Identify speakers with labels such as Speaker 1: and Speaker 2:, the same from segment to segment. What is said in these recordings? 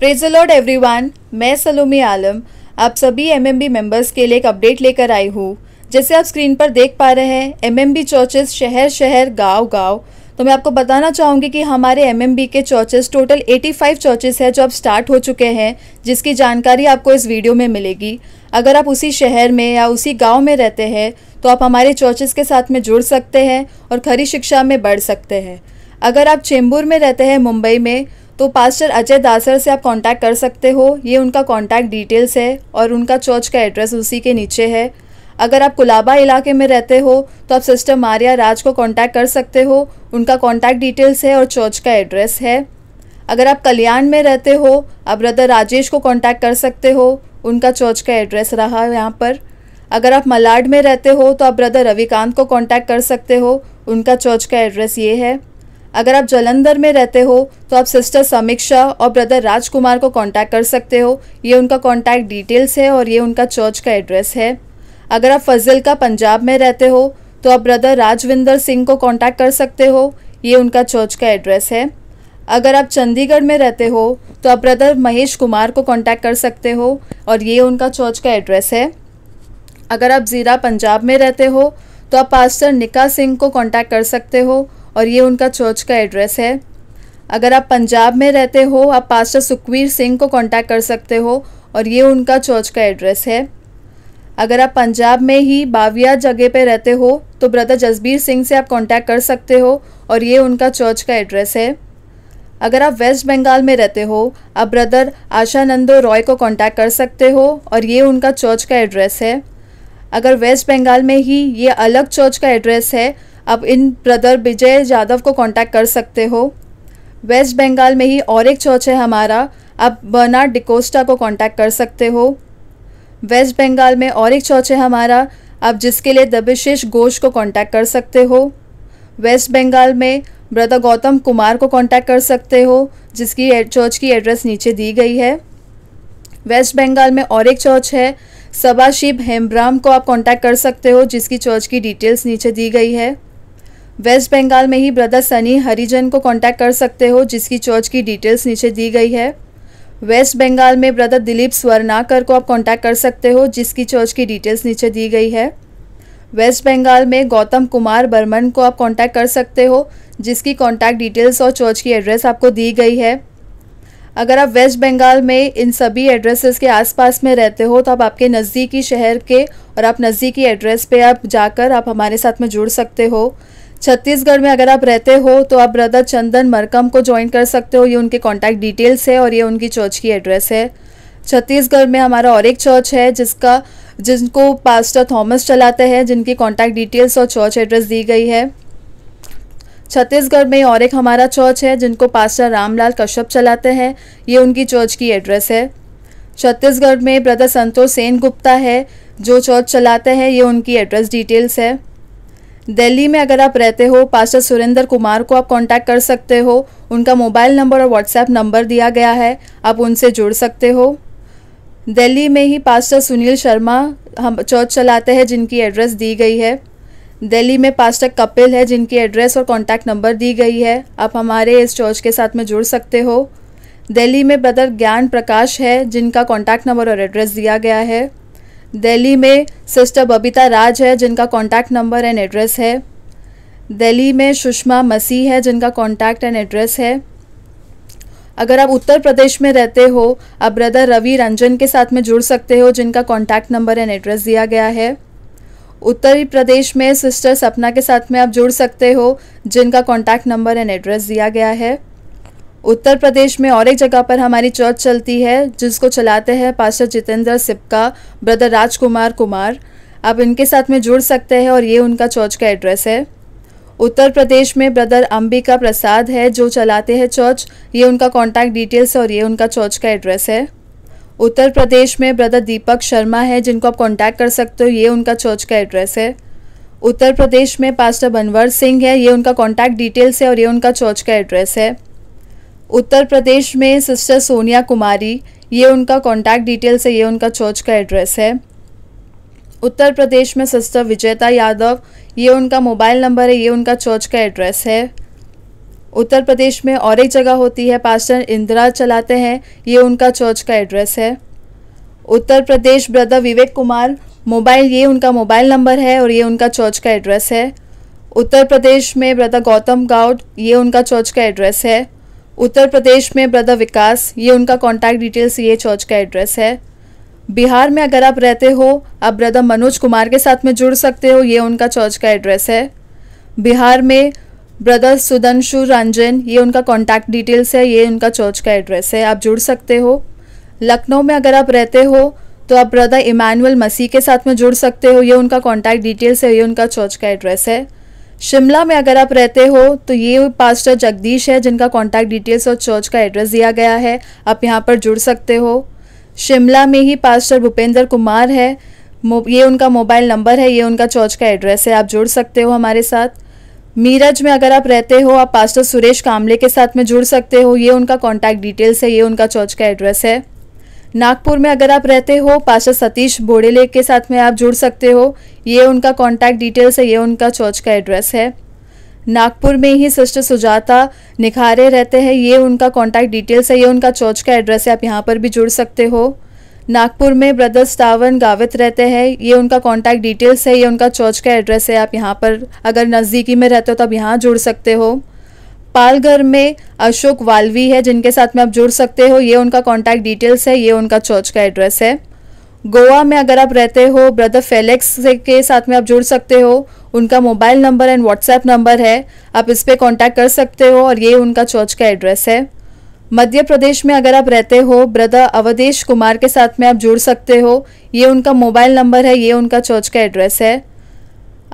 Speaker 1: प्रेजलॉर्ड one मैं सलोमी आलम आप सभी बी मेंबर्स के लिए एक अपडेट लेकर आई हूँ जैसे आप स्क्रीन पर देख पा रहे हैं बी चर्चेस शहर शहर गांव गांव तो मैं आपको बताना चाहूँगी कि हमारे बी के चर्चेज टोटल 85 चर्चेज है जो अब स्टार्ट हो चुके हैं जिसकी जानकारी आपको इस वीडियो में मिलेगी अगर आप उसी शहर में या उसी गाँव में रहते हैं तो आप हमारे चर्चेस के साथ में जुड़ सकते हैं और खरी शिक्षा में बढ़ सकते हैं अगर आप चेंबूर में रहते हैं मुंबई में तो पास्टर अजय दासर से आप कांटेक्ट कर सकते हो ये उनका कांटेक्ट डिटेल्स है और उनका चर्च का एड्रेस उसी के नीचे है अगर आप कुलाबा इलाके में रहते हो तो आप सिस्टर मारिया राज को कांटेक्ट कर सकते हो उनका कांटेक्ट डिटेल्स है और चर्च का एड्रेस है अगर आप कल्याण में रहते हो आप ब्रदर राजेश को कॉन्टैक्ट कर सकते हो उनका चर्च का एड्रेस रहा यहाँ पर अगर आप मलाड में रहते हो तो आप ब्रदर रविकांत को कॉन्टैक्ट कर सकते हो उनका चर्च का एड्रेस ये है अगर आप जलंधर में रहते हो तो आप सिस्टर समीक्षा और ब्रदर राजकुमार को कांटेक्ट कर सकते हो ये उनका कांटेक्ट डिटेल्स है और ये उनका चर्च का एड्रेस है अगर आप फजिल का पंजाब में रहते हो तो आप ब्रदर राजविंदर सिंह को कांटेक्ट कर सकते हो ये उनका चर्च का एड्रेस है अगर आप चंडीगढ़ में रहते हो तो आप ब्रदर महेश कुमार को कांटेक्ट कर सकते हो और ये उनका चर्च का एड्रेस है अगर आप ज़ीरा पंजाब में रहते हो तो आप पास्टर निका सिंह को कांटेक्ट कर सकते हो और ये उनका चर्च का एड्रेस है अगर आप पंजाब में रहते हो आप पास्टर सुखवीर सिंह को कांटेक्ट कर सकते हो और ये उनका चर्च का एड्रेस है अगर आप पंजाब में ही बाविया जगह पे रहते हो तो ब्रदर जसबीर सिंह से आप कांटेक्ट कर सकते हो और ये उनका चर्च का एड्रेस है अगर आप वेस्ट बंगाल में रहते हो आप ब्रदर आशानंदो रॉय को कांटेक्ट कर सकते हो और ये उनका चर्च का एड्रेस है अगर वेस्ट बंगाल में ही ये अलग चर्च का एड्रेस है आप इन ब्रदर विजय यादव को कांटेक्ट कर सकते हो वेस्ट बंगाल में ही और एक चर्च है हमारा आप बर्नार्ड डिकोस्टा को कांटेक्ट कर सकते हो वेस्ट बंगाल में और एक चर्च है हमारा आप जिसके लिए दबिशेष घोष को कांटेक्ट कर सकते हो वेस्ट बंगाल में ब्रदर गौतम कुमार को कांटेक्ट कर सकते हो जिसकी चर्च की एड्रेस नीचे दी गई है वेस्ट बंगाल में और एक चर्च है सबाशिब हेम्ब्राम को आप कांटेक्ट कर सकते हो जिसकी चर्च की डिटेल्स नीचे दी गई है वेस्ट बंगाल में ही ब्रदर सनी हरिजन को कांटेक्ट कर सकते हो जिसकी चर्च की डिटेल्स नीचे दी गई है वेस्ट बंगाल में ब्रदर दिलीप स्वर्णाकर को आप कांटेक्ट कर सकते हो जिसकी चर्च की डिटेल्स नीचे दी गई है वेस्ट बंगाल में गौतम कुमार बर्मन को आप कांटेक्ट कर सकते हो जिसकी कांटेक्ट डिटेल्स और चर्च की एड्रेस आपको दी गई है अगर आप वेस्ट बंगाल में इन सभी एड्रेसेस के आसपास में रहते हो तो आप आपके नज़दीकी शहर के और आप नज़दीकी एड्रेस पे आप जाकर आप हमारे साथ में जुड़ सकते हो छत्तीसगढ़ में अगर आप रहते हो तो आप ब्रदर चंदन मरकम को ज्वाइन कर सकते हो ये उनके कॉन्टैक्ट डिटेल्स है और ये उनकी चर्च की एड्रेस है छत्तीसगढ़ में हमारा और एक चर्च है जिसका जिनको पास्टर थॉमस चलाते हैं जिनकी कॉन्टैक्ट डिटेल्स और चर्च एड्रेस दी गई है छत्तीसगढ़ में और एक हमारा चर्च है जिनको पास्टर रामलाल कश्यप चलाते हैं ये उनकी चर्च की एड्रेस है छत्तीसगढ़ में ब्रदर संतोष सेन गुप्ता है जो चर्च चलाते हैं ये उनकी एड्रेस डिटेल्स है दिल्ली में अगर आप रहते हो पास्टर सुरेंद्र कुमार को आप कांटेक्ट कर सकते हो उनका मोबाइल नंबर और व्हाट्सएप नंबर दिया गया है आप उनसे जुड़ सकते हो दिल्ली में ही पास्टर सुनील शर्मा हम चर्च चलाते हैं जिनकी एड्रेस दी गई है दिल्ली में पास्टर कपिल है जिनकी एड्रेस और कॉन्टैक्ट नंबर दी गई है आप हमारे इस चर्च के साथ में जुड़ सकते हो दिल्ली में ब्रदर ज्ञान प्रकाश है जिनका कॉन्टैक्ट नंबर और एड्रेस दिया गया है दिल्ली में सिस्टर बबीता राज है जिनका कॉन्टैक्ट नंबर एंड एड्रेस है दिल्ली में सुषमा मसीह है जिनका कॉन्टैक्ट एंड एड्रेस है अगर आप उत्तर प्रदेश में रहते हो आप ब्रदर रवि रंजन के साथ में जुड़ सकते हो जिनका कॉन्टैक्ट नंबर एंड एड्रेस दिया गया है उत्तर प्रदेश में सिस्टर सपना के साथ में आप जुड़ सकते हो जिनका कॉन्टैक्ट नंबर एंड एड्रेस दिया गया है उत्तर प्रदेश में और एक जगह पर हमारी चर्च चलती है जिसको चलाते हैं पास्टर जितेंद्र सिपका ब्रदर राजकुमार कुमार आप इनके साथ में जुड़ सकते हैं और ये उनका चर्च का एड्रेस है उत्तर प्रदेश में ब्रदर अंबिका प्रसाद है जो चलाते हैं चर्च ये उनका कॉन्टैक्ट डिटेल्स और ये उनका चर्च का एड्रेस है उत्तर प्रदेश में ब्रदर दीपक शर्मा है जिनको आप कांटेक्ट कर सकते हो ये उनका चर्च का एड्रेस है उत्तर प्रदेश में पास्टर बनवर सिंह है ये उनका कांटेक्ट डिटेल्स है और ये उनका चर्च का एड्रेस है उत्तर प्रदेश में सिस्टर सोनिया कुमारी ये उनका कांटेक्ट डिटेल्स है ये उनका चर्च का एड्रेस है उत्तर प्रदेश में सिस्टर विजेता यादव ये उनका मोबाइल नंबर है ये उनका चर्च का एड्रेस है उत्तर प्रदेश में और एक जगह होती है पास्टर इंदिरा चलाते हैं ये उनका चर्च का एड्रेस है उत्तर प्रदेश ब्रदर विवेक कुमार मोबाइल ये उनका मोबाइल नंबर है और ये उनका चर्च का एड्रेस है उत्तर प्रदेश में ब्रदर गौतम गाउड ये उनका चर्च का एड्रेस है उत्तर प्रदेश में ब्रदर विकास ये उनका कॉन्टैक्ट डिटेल्स ये चर्च का एड्रेस है बिहार में अगर आप रहते हो आप ब्रदर मनोज कुमार के साथ में जुड़ सकते हो ये उनका चर्च का एड्रेस है बिहार में ब्रदर सुदंशु रंजन ये उनका कॉन्टैक्ट डिटेल्स है ये उनका चर्च का एड्रेस है आप जुड़ सकते हो लखनऊ में अगर आप रहते हो तो आप ब्रदर इमानुअल मसीह के साथ में जुड़ सकते हो ये उनका कॉन्टैक्ट डिटेल्स है ये उनका चर्च का एड्रेस है शिमला में अगर आप रहते हो तो ये पास्टर जगदीश है जिनका कॉन्टैक्ट डिटेल्स और चर्च का एड्रेस दिया गया है आप यहाँ पर जुड़ सकते हो शिमला में ही पास्टर भूपेंद्र कुमार है ये उनका मोबाइल नंबर है ये उनका चर्च का एड्रेस है आप जुड़ सकते हो हमारे साथ मीरज में अगर आप रहते हो आप पास्टर सुरेश कामले के साथ में जुड़ सकते हो ये उनका कॉन्टैक्ट डिटेल्स है ये उनका चर्च का एड्रेस है नागपुर में अगर आप रहते हो पास्टर सतीश बोडेले के साथ में आप जुड़ सकते हो ये उनका कॉन्टैक्ट डिटेल्स है ये उनका चर्च का एड्रेस है नागपुर में ही सिस्टर सुजाता निखारे रहते हैं ये उनका कॉन्टैक्ट डिटेल्स है ये उनका चर्च का एड्रेस है आप यहाँ पर भी जुड़ सकते हो नागपुर में ब्रदर्स टावन गावित रहते हैं ये उनका कॉन्टैक्ट डिटेल्स है ये उनका चर्च का एड्रेस है आप यहाँ पर अगर नज़दीकी में रहते हो तो आप यहाँ जुड़ सकते हो पालघर में अशोक वालवी है जिनके साथ में आप जुड़ सकते हो ये उनका कॉन्टैक्ट डिटेल्स है ये उनका चर्च का एड्रेस है गोवा में अगर आप रहते हो ब्रदर फेलेक्स के साथ में आप जुड़ सकते हो उनका mobile number and WhatsApp number है आप इस पर कॉन्टैक्ट कर सकते हो और ये उनका चर्च का एड्रेस है मध्य प्रदेश में अगर आप रहते हो ब्रदर अवधेश कुमार के साथ में आप जुड़ सकते हो ये उनका मोबाइल नंबर है ये उनका चर्च का एड्रेस है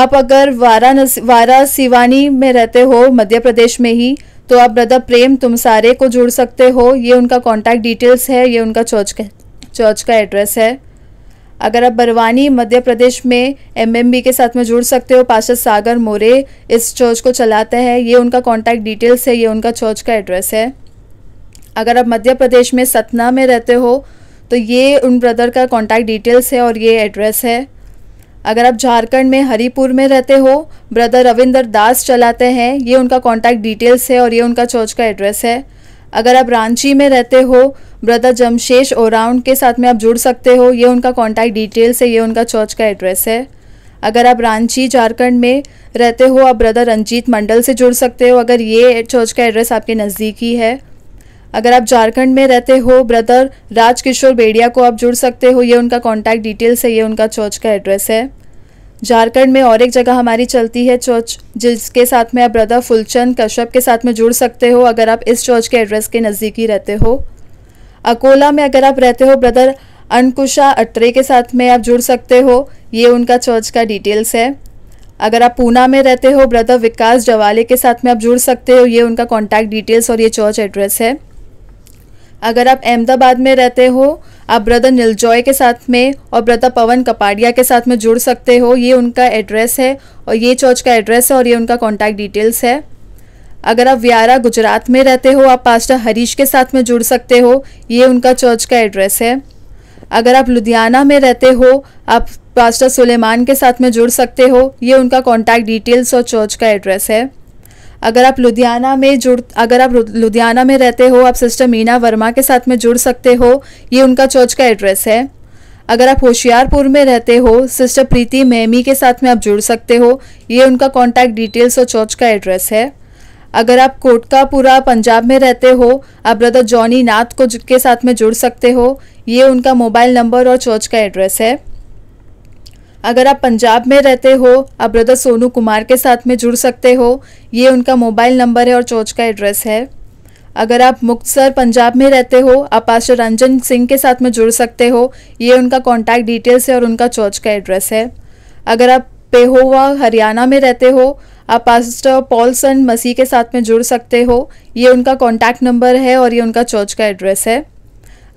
Speaker 1: आप अगर वाराणसी वारा सिवानी में रहते हो मध्य प्रदेश में ही तो आप ब्रदर प्रेम तुम सारे को जुड़ सकते हो ये उनका कॉन्टैक्ट डिटेल्स है ये उनका चर्च का चर्च का एड्रेस है अगर आप बरवानी मध्य प्रदेश में एमएमबी के साथ में जुड़ सकते हो पाशद सागर मोरे इस चर्च को चलाते हैं ये उनका कॉन्टैक्ट डिटेल्स है ये उनका चर्च का एड्रेस है अगर आप मध्य प्रदेश में सतना में रहते हो तो ये उन ब्रदर का कॉन्टैक्ट डिटेल्स है और ये एड्रेस है अगर आप झारखंड में हरिपुर में रहते हो ब्रदर रविंदर दास चलाते हैं ये उनका कॉन्टैक्ट डिटेल्स है और ये उनका चर्च का एड्रेस है अगर आप रांची में रहते हो ब्रदर जमशेष ओराउंड के साथ में आप जुड़ सकते हो ये उनका कॉन्टैक्ट डिटेल्स है ये उनका चर्च का एड्रेस है अगर आप रांची झारखंड में रहते हो आप ब्रदर रंजीत मंडल से जुड़ सकते हो अगर ये चर्च का एड्रेस आपके नज़दीक ही है अगर आप झारखंड में रहते हो ब्रदर राजकिशोर बेड़िया को आप जुड़ सकते हो ये उनका कॉन्टैक्ट डिटेल्स है ये उनका चर्च का एड्रेस है झारखंड में और एक जगह हमारी चलती है चर्च जिसके साथ में आप ब्रदर फुलचंद कश्यप के साथ में जुड़ सकते हो अगर आप इस चर्च के एड्रेस के नज़दीकी रहते हो अकोला में अगर आप रहते हो ब्रदर अनकुशा अट्रे के साथ में आप जुड़ सकते हो ये उनका चर्च का डिटेल्स है अगर आप पूना में रहते हो ब्रदर विकास जवाले के साथ में आप जुड़ सकते हो ये उनका कॉन्टैक्ट डिटेल्स और ये चर्च एड्रेस है अगर आप अहमदाबाद में रहते हो आप ब्रदर निलजॉय के साथ में और ब्रदर पवन कपाड़िया के साथ में जुड़ सकते हो ये उनका एड्रेस है और ये चर्च का एड्रेस है और ये उनका कॉन्टैक्ट डिटेल्स है अगर आप व्यारा गुजरात में रहते हो आप पास्टर हरीश के साथ में जुड़ सकते हो ये उनका चर्च का एड्रेस है अगर आप लुधियाना में रहते हो आप पास्टर सुलेमान के साथ में जुड़ सकते हो ये उनका कॉन्टैक्ट डिटेल्स और चर्च का एड्रेस है अगर आप लुधियाना में जुड़ अगर आप लुधियाना में रहते हो आप सिस्टर मीना वर्मा के साथ में जुड़ सकते हो ये उनका चर्च का एड्रेस है अगर आप होशियारपुर में रहते हो सिस्टर प्रीति मेमी के साथ में आप जुड़ सकते हो ये उनका कॉन्टैक्ट डिटेल्स और चर्च का एड्रेस है अगर आप कोटकापुरा पंजाब में रहते हो आप ब्रदर जॉनी नाथ को के साथ में जुड़ सकते हो ये उनका मोबाइल नंबर और चर्च का एड्रेस है अगर आप पंजाब में रहते हो आप ब्रदर सोनू कुमार के साथ में जुड़ सकते हो ये उनका मोबाइल नंबर है और चौच का एड्रेस है अगर आप मुक्तसर पंजाब में रहते हो आप पास्टर रंजन सिंह के साथ में जुड़ सकते हो ये उनका कॉन्टैक्ट डिटेल्स है और उनका चौच का एड्रेस है अगर आप पेहोवा हरियाणा में रहते हो आप पास्टर पॉलसन मसीह के साथ में जुड़ सकते हो ये उनका कॉन्टैक्ट नंबर है और ये उनका चर्च का एड्रेस है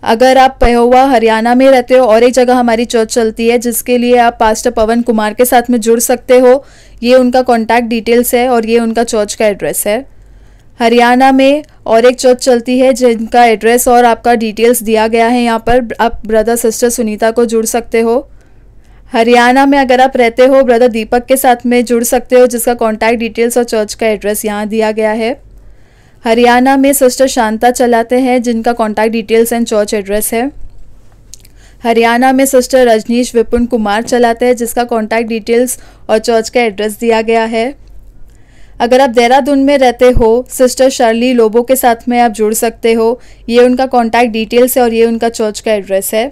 Speaker 1: अगर आप पहोवा हरियाणा में रहते हो और एक जगह हमारी चर्च चलती है जिसके लिए आप पास्टर पवन कुमार के साथ में जुड़ सकते हो ये उनका कॉन्टैक्ट डिटेल्स है और ये उनका चर्च का एड्रेस है हरियाणा में और एक चर्च चलती है जिनका एड्रेस और आपका डिटेल्स दिया गया है यहाँ पर आप ब्रदर सिस्टर सुनीता को जुड़ सकते हो हरियाणा में अगर आप रहते हो ब्रदर दीपक के साथ में जुड़ सकते हो जिसका कॉन्टैक्ट डिटेल्स और चर्च का एड्रेस यहाँ दिया गया है हरियाणा में सिस्टर शांता चलाते हैं जिनका contact details and church address है हरियाणा में सिस्टर रजनीश विपुन कुमार चलाते हैं जिसका कॉन्टैक्ट डिटेल्स और चर्च का एड्रेस दिया गया है अगर आप देहरादून में रहते हो सिस्टर शर्ली लोबो के साथ में आप जुड़ सकते हो ये उनका कॉन्टैक्ट डिटेल्स है और ये उनका चर्च का एड्रेस है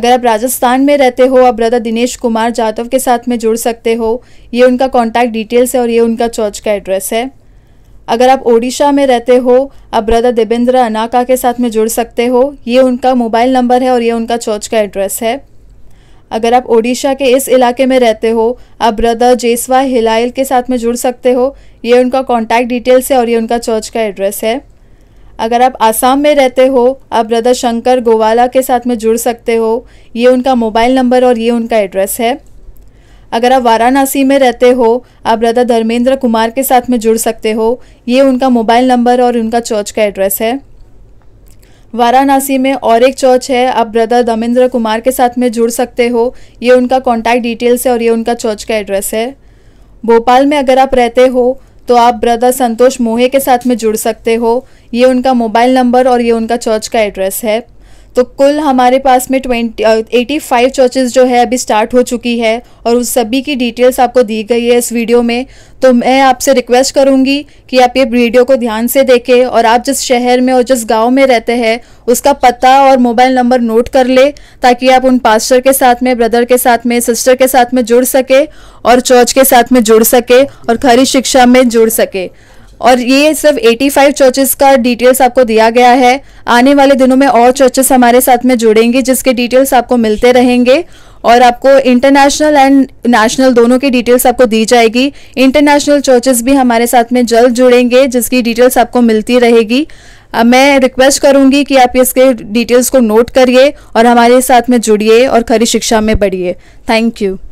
Speaker 1: अगर आप राजस्थान में रहते हो आप ब्रदर दिनेश कुमार जाधव के साथ में जुड़ सकते हो ये उनका कॉन्टैक्ट डिटेल्स है और ये उनका चर्च का एड्रेस है अगर आप ओडिशा में रहते हो आप ब्रदर देवेंद्र अनाका के साथ में जुड़ सकते हो ये उनका मोबाइल नंबर है और ये उनका चर्च का एड्रेस है अगर आप ओडिशा के इस इलाके में रहते हो आप ब्रदर जेसवा हिलाइल के साथ में जुड़ सकते हो ये उनका कॉन्टैक्ट डिटेल्स है और ये उनका चर्च का एड्रेस है अगर आप आसाम में रहते हो आप ब्रदर शंकर गोवाला के साथ में जुड़ सकते हो ये उनका मोबाइल नंबर और ये उनका एड्रेस है अगर आप वाराणसी में रहते हो आप ब्रदर धर्मेंद्र कुमार के साथ में जुड़ सकते हो ये उनका मोबाइल नंबर और उनका चर्च का एड्रेस है वाराणसी में और एक चर्च है आप ब्रदर धमेंद्र कुमार के साथ में जुड़ सकते हो ये उनका कॉन्टैक्ट डिटेल्स है और ये उनका चर्च का एड्रेस है भोपाल में अगर आप रहते हो तो आप ब्रदर संतोष मोहे के साथ में जुड़ सकते हो ये उनका मोबाइल नंबर और ये उनका चर्च का एड्रेस है तो कुल हमारे पास में ट्वेंटी एटी फाइव चर्चेज़ जो है अभी स्टार्ट हो चुकी है और उस सभी की डिटेल्स आपको दी गई है इस वीडियो में तो मैं आपसे रिक्वेस्ट करूंगी कि आप ये वीडियो को ध्यान से देखें और आप जिस शहर में और जिस गांव में रहते हैं उसका पता और मोबाइल नंबर नोट कर ले ताकि आप उन पास्टर के साथ में ब्रदर के साथ में सिस्टर के साथ में जुड़ सके और चर्च के साथ में जुड़ सके और खरी शिक्षा में जुड़ सके और ये सिर्फ 85 चर्चेस का डिटेल्स आपको दिया गया है आने वाले दिनों में और चर्चेस हमारे साथ में जुड़ेंगे जिसके डिटेल्स आपको मिलते रहेंगे और आपको इंटरनेशनल एंड नेशनल दोनों की डिटेल्स आपको दी जाएगी इंटरनेशनल चर्चेस भी हमारे साथ में जल्द जुड़ेंगे जिसकी डिटेल्स आपको मिलती रहेगी मैं रिक्वेस्ट करूंगी कि आप इसके डिटेल्स को नोट करिए और हमारे साथ में जुड़िए और खरी शिक्षा में बढ़िए थैंक यू